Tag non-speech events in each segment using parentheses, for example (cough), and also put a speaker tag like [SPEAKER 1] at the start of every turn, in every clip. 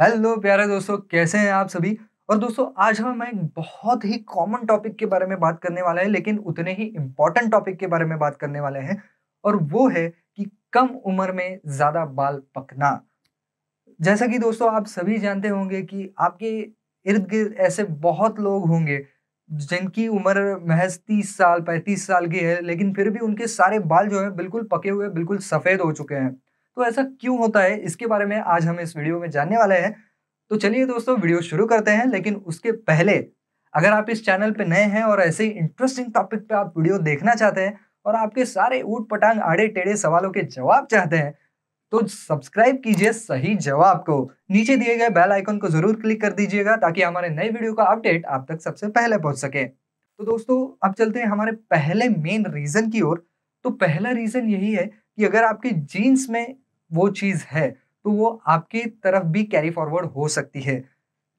[SPEAKER 1] hello प्यारे दोस्तों कैसे हैं आप सभी और दोस्तों आज हम एक बहुत ही कॉमन टॉपिक के बारे में बात करने वाले हैं लेकिन उतने ही इम्पॉर्टेंट टॉपिक के बारे में बात करने वाले हैं और वो है कि कम उम्र में ज़्यादा बाल पकना जैसा कि दोस्तों आप सभी जानते होंगे कि आपके इर्द गिर्द ऐसे बहुत लोग होंगे जिनकी उम्र महज तीस साल पैंतीस साल की है लेकिन फिर भी उनके सारे बाल जो है बिल्कुल पके हुए बिल्कुल सफ़ेद हो चुके हैं तो ऐसा क्यों होता है इसके बारे में आज हम इस वीडियो में जानने वाले हैं तो चलिए दोस्तों वीडियो शुरू करते हैं लेकिन उसके पहले अगर आप इस चैनल पर नए हैं और ऐसे इंटरेस्टिंग टॉपिक पर आप वीडियो देखना चाहते हैं और आपके सारे ऊट पटांग आड़े टेढ़े सवालों के जवाब चाहते हैं तो सब्सक्राइब कीजिए सही जवाब को नीचे दिए गए बेल आइकन को जरूर क्लिक कर दीजिएगा ताकि हमारे नए वीडियो का अपडेट आप तक सबसे पहले पहुंच सके तो दोस्तों अब चलते हैं हमारे पहले मेन रीजन की ओर तो पहला रीजन यही है कि अगर आपके जीन्स में वो चीज़ है तो वो आपकी तरफ भी कैरी फॉरवर्ड हो सकती है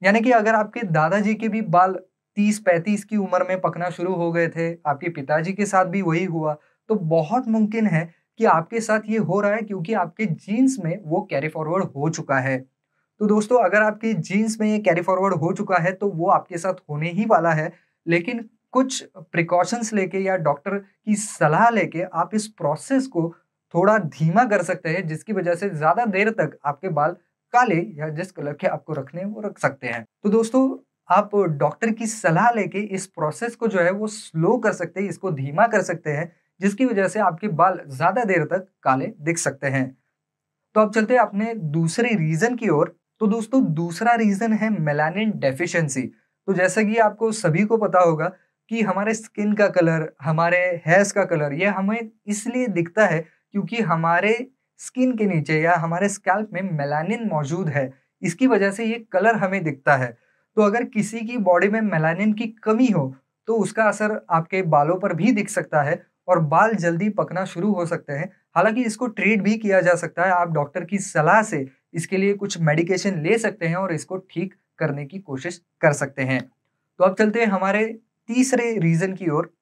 [SPEAKER 1] यानी कि अगर आपके दादाजी के भी बाल तीस पैंतीस की उम्र में पकना शुरू हो गए थे आपके पिताजी के साथ भी वही हुआ तो बहुत मुमकिन है कि आपके साथ ये हो रहा है क्योंकि आपके जीन्स में वो कैरी फॉरवर्ड हो चुका है तो दोस्तों अगर आपके जीन्स में ये कैरी फॉरवर्ड हो चुका है तो वो आपके साथ होने ही वाला है लेकिन कुछ प्रिकॉशंस लेके या डॉक्टर की सलाह लेके आप इस प्रोसेस को थोड़ा धीमा कर सकते हैं जिसकी वजह से ज़्यादा देर तक आपके बाल काले या जिस कलर के आपको रखने वो रख सकते हैं तो दोस्तों आप डॉक्टर की सलाह लेके इस प्रोसेस को जो है वो स्लो कर सकते हैं इसको धीमा कर सकते हैं जिसकी वजह से आपके बाल ज़्यादा देर तक काले दिख सकते हैं तो अब चलते हैं अपने दूसरे रीज़न की ओर तो दोस्तों दूसरा रीज़न है मेलानिन डेफिशिएंसी तो जैसा कि आपको सभी को पता होगा कि हमारे स्किन का कलर हमारे हेयर्स का कलर यह हमें इसलिए दिखता है क्योंकि हमारे स्किन के नीचे या हमारे स्कैल्प में मेलानिन मौजूद है इसकी वजह से ये कलर हमें दिखता है तो अगर किसी की बॉडी में मेलानिन की कमी हो तो उसका असर आपके बालों पर भी दिख सकता है और बाल जल्दी पकना शुरू हो सकते हैं हालांकि इसको ट्रीट भी किया जा सकता है आप डॉक्टर की सलाह से इसके लिए कुछ मेडिकेशन ले सकते हैं और इसको ठीक करने की कोशिश कर सकते हैं तो अब चलते हैं हमारे तीसरे रीज़न की ओर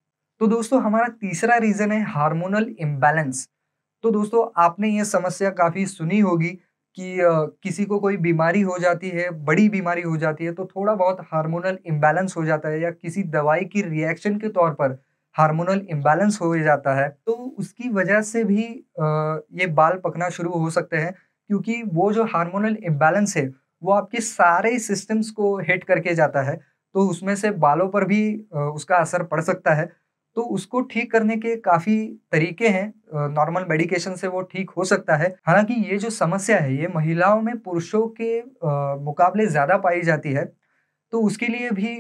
[SPEAKER 1] तो दोस्तों हमारा तीसरा रीज़न है हार्मोनल इम्बैलेंस तो दोस्तों आपने ये समस्या काफ़ी सुनी होगी कि किसी को कोई बीमारी हो जाती है बड़ी बीमारी हो जाती है तो थोड़ा बहुत हार्मोनल इम्बैलेंस हो जाता है या किसी दवाई की रिएक्शन के तौर पर हार्मोनल इम्बैलेंस हो जाता है तो उसकी वजह से भी ये बाल पकना शुरू हो सकते हैं क्योंकि वो जो हार्मोनल इम्बैलेंस है वो आपके सारे सिस्टम्स को हिट करके जाता है तो उसमें से बालों पर भी उसका असर पड़ सकता है तो उसको ठीक करने के काफ़ी तरीके हैं नॉर्मल मेडिकेशन से वो ठीक हो सकता है हालांकि ये जो समस्या है ये महिलाओं में पुरुषों के मुकाबले ज़्यादा पाई जाती है तो उसके लिए भी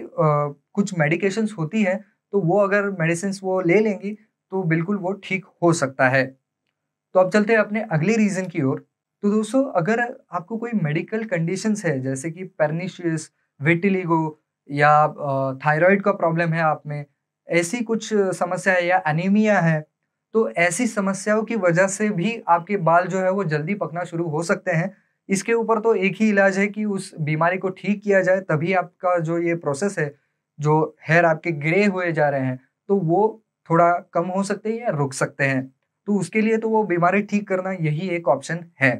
[SPEAKER 1] कुछ मेडिकेशंस होती हैं तो वो अगर मेडिसिन वो ले लेंगी तो बिल्कुल वो ठीक हो सकता है तो अब चलते हैं अपने अगले रीज़न की ओर तो दोस्तों अगर आपको कोई मेडिकल कंडीशंस है जैसे कि पेरनीशियस वेटिलिगो या थायराइड का प्रॉब्लम है आप में ऐसी कुछ समस्या है या अनिमिया है तो ऐसी समस्याओं की वजह से भी आपके बाल जो है वो जल्दी पकना शुरू हो सकते हैं इसके ऊपर तो एक ही इलाज है कि उस बीमारी को ठीक किया जाए तभी आपका जो ये प्रोसेस है जो हेयर आपके ग्रे हुए जा रहे हैं तो वो थोड़ा कम हो सकते हैं या रुक सकते हैं तो उसके लिए तो वो बीमारी ठीक करना यही एक ऑप्शन है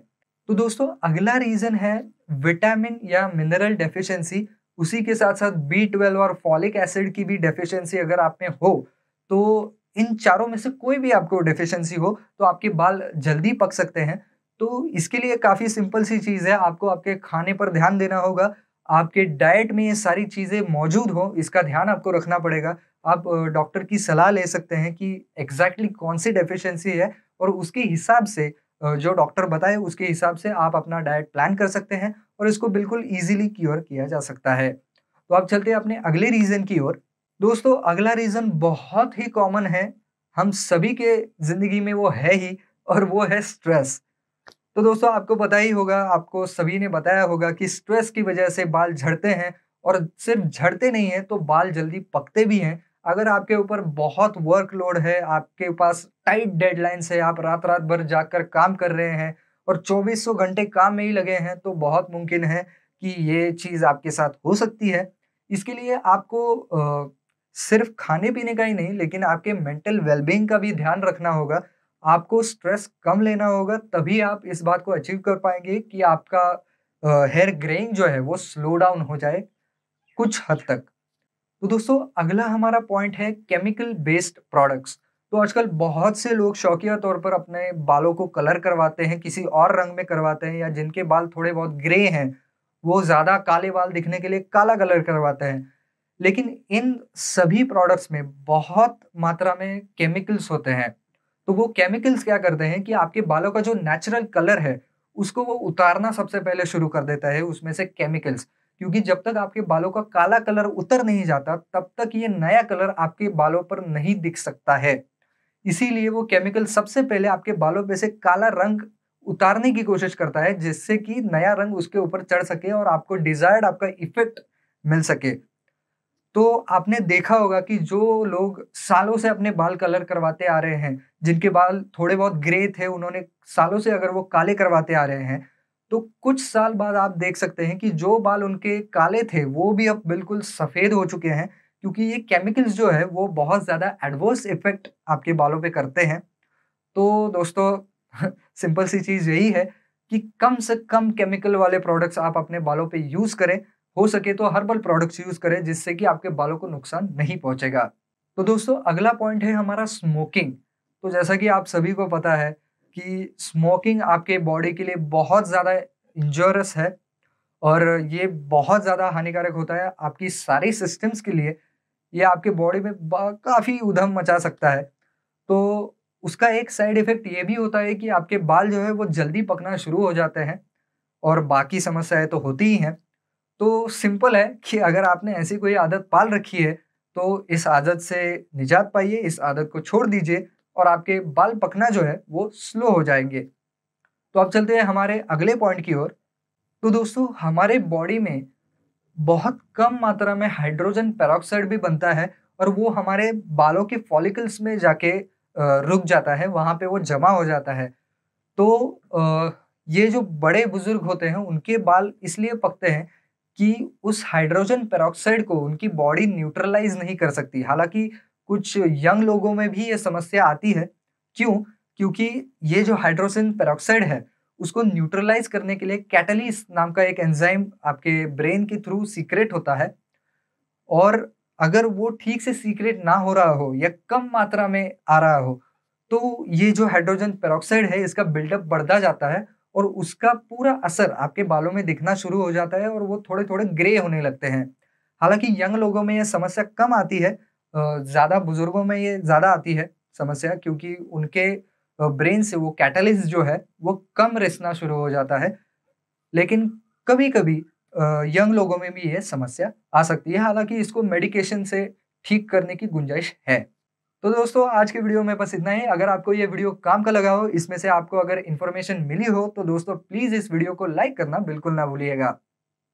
[SPEAKER 1] तो दोस्तों अगला रीज़न है विटामिन या मिनरल डेफिशिएंसी उसी के साथ साथ बी ट्वेल्व और फॉलिक एसिड की भी डेफिशिएंसी अगर आप में हो तो इन चारों में से कोई भी आपको डेफिशिएंसी हो तो आपके बाल जल्दी पक सकते हैं तो इसके लिए काफ़ी सिंपल सी चीज़ है आपको आपके खाने पर ध्यान देना होगा आपके डाइट में ये सारी चीज़ें मौजूद हों इसका ध्यान आपको रखना पड़ेगा आप डॉक्टर की सलाह ले सकते हैं कि एग्जैक्टली exactly कौन सी डेफिशिएंसी है और उसके हिसाब से जो डॉक्टर बताए उसके हिसाब से आप अपना डाइट प्लान कर सकते हैं और इसको बिल्कुल ईजिली क्योर किया जा सकता है तो आप चलते हैं अपने अगले रीज़न की ओर दोस्तों अगला रीज़न बहुत ही कॉमन है हम सभी के ज़िंदगी में वो है ही और वो है स्ट्रेस तो दोस्तों आपको पता ही होगा आपको सभी ने बताया होगा कि स्ट्रेस की वजह से बाल झड़ते हैं और सिर्फ झड़ते नहीं हैं तो बाल जल्दी पकते भी हैं अगर आपके ऊपर बहुत वर्कलोड है आपके पास टाइट डेडलाइंस है आप रात रात भर जाकर काम कर रहे हैं और 2400 घंटे काम में ही लगे हैं तो बहुत मुमकिन है कि ये चीज़ आपके साथ हो सकती है इसके लिए आपको आ, सिर्फ खाने पीने का ही नहीं लेकिन आपके मेंटल वेलबींग का भी ध्यान रखना होगा आपको स्ट्रेस कम लेना होगा तभी आप इस बात को अचीव कर पाएंगे कि आपका हेयर ग्रेइंग जो है वो स्लो डाउन हो जाए कुछ हद तक तो दोस्तों अगला हमारा पॉइंट है केमिकल बेस्ड प्रोडक्ट्स तो आजकल बहुत से लोग शौकिया तौर पर अपने बालों को कलर करवाते हैं किसी और रंग में करवाते हैं या जिनके बाल थोड़े बहुत ग्रे हैं वो ज़्यादा काले बाल दिखने के लिए काला कलर करवाते हैं लेकिन इन सभी प्रोडक्ट्स में बहुत मात्रा में केमिकल्स होते हैं तो वो केमिकल्स क्या करते हैं कि आपके बालों का जो नेचुरल कलर है उसको वो उतारना सबसे पहले शुरू कर देता है उसमें से केमिकल्स क्योंकि जब तक आपके बालों का काला कलर उतर नहीं जाता तब तक ये नया कलर आपके बालों पर नहीं दिख सकता है इसीलिए वो केमिकल सबसे पहले आपके बालों पे से काला रंग उतारने की कोशिश करता है जिससे कि नया रंग उसके ऊपर चढ़ सके और आपको डिजायर्ड आपका इफेक्ट मिल सके तो आपने देखा होगा कि जो लोग सालों से अपने बाल कलर करवाते आ रहे हैं जिनके बाल थोड़े बहुत ग्रे थे उन्होंने सालों से अगर वो काले करवाते आ रहे हैं तो कुछ साल बाद आप देख सकते हैं कि जो बाल उनके काले थे वो भी अब बिल्कुल सफ़ेद हो चुके हैं क्योंकि ये केमिकल्स जो है वो बहुत ज़्यादा एडवर्स इफ़ेक्ट आपके बालों पे करते हैं तो दोस्तों सिंपल (laughs) सी चीज़ यही है कि कम से कम केमिकल वाले प्रोडक्ट्स आप अपने बालों पे यूज़ करें हो सके तो हर्बल प्रोडक्ट्स यूज़ करें जिससे कि आपके बालों को नुकसान नहीं पहुँचेगा तो दोस्तों अगला पॉइंट है हमारा स्मोकिंग तो जैसा कि आप सभी को पता है कि स्मोकिंग आपके बॉडी के लिए बहुत ज़्यादा इंजोरस है और ये बहुत ज़्यादा हानिकारक होता है आपकी सारी सिस्टम्स के लिए ये आपके बॉडी में काफ़ी उधम मचा सकता है तो उसका एक साइड इफ़ेक्ट ये भी होता है कि आपके बाल जो है वो जल्दी पकना शुरू हो जाते हैं और बाकी समस्याएं तो होती ही हैं तो सिंपल है कि अगर आपने ऐसी कोई आदत पाल रखी है तो इस आदत से निजात पाइए इस आदत को छोड़ दीजिए और आपके बाल पकना जो है वो स्लो हो जाएंगे तो अब चलते हैं हमारे अगले पॉइंट की ओर तो दोस्तों हमारे बॉडी में बहुत कम मात्रा में हाइड्रोजन पेरोक्साइड भी बनता है और वो हमारे बालों के फॉलिकल्स में जाके रुक जाता है वहाँ पे वो जमा हो जाता है तो ये जो बड़े बुजुर्ग होते हैं उनके बाल इसलिए पकते हैं कि उस हाइड्रोजन पेरोक्साइड को उनकी बॉडी न्यूट्रलाइज नहीं कर सकती हालांकि कुछ यंग लोगों में भी ये समस्या आती है क्यों क्योंकि ये जो हाइड्रोसिन पेरोक्साइड है उसको न्यूट्रलाइज करने के लिए कैटलिस नाम का एक एंजाइम आपके ब्रेन के थ्रू सीक्रेट होता है और अगर वो ठीक से सीक्रेट ना हो रहा हो या कम मात्रा में आ रहा हो तो ये जो हाइड्रोजन पेरोक्साइड है इसका बिल्डअप बढ़ता जाता है और उसका पूरा असर आपके बालों में दिखना शुरू हो जाता है और वो थोड़े थोड़े ग्रे होने लगते हैं हालांकि यंग लोगों में यह समस्या कम आती है ज़्यादा बुजुर्गों में ये ज़्यादा आती है समस्या क्योंकि उनके ब्रेन से वो कैटलिस्ट जो है वो कम रिसना शुरू हो जाता है लेकिन कभी कभी यंग लोगों में भी ये समस्या आ सकती है हालांकि इसको मेडिकेशन से ठीक करने की गुंजाइश है तो दोस्तों आज के वीडियो में बस इतना ही अगर आपको ये वीडियो काम का लगा हो इसमें से आपको अगर इन्फॉर्मेशन मिली हो तो दोस्तों प्लीज़ इस वीडियो को लाइक करना बिल्कुल ना भूलिएगा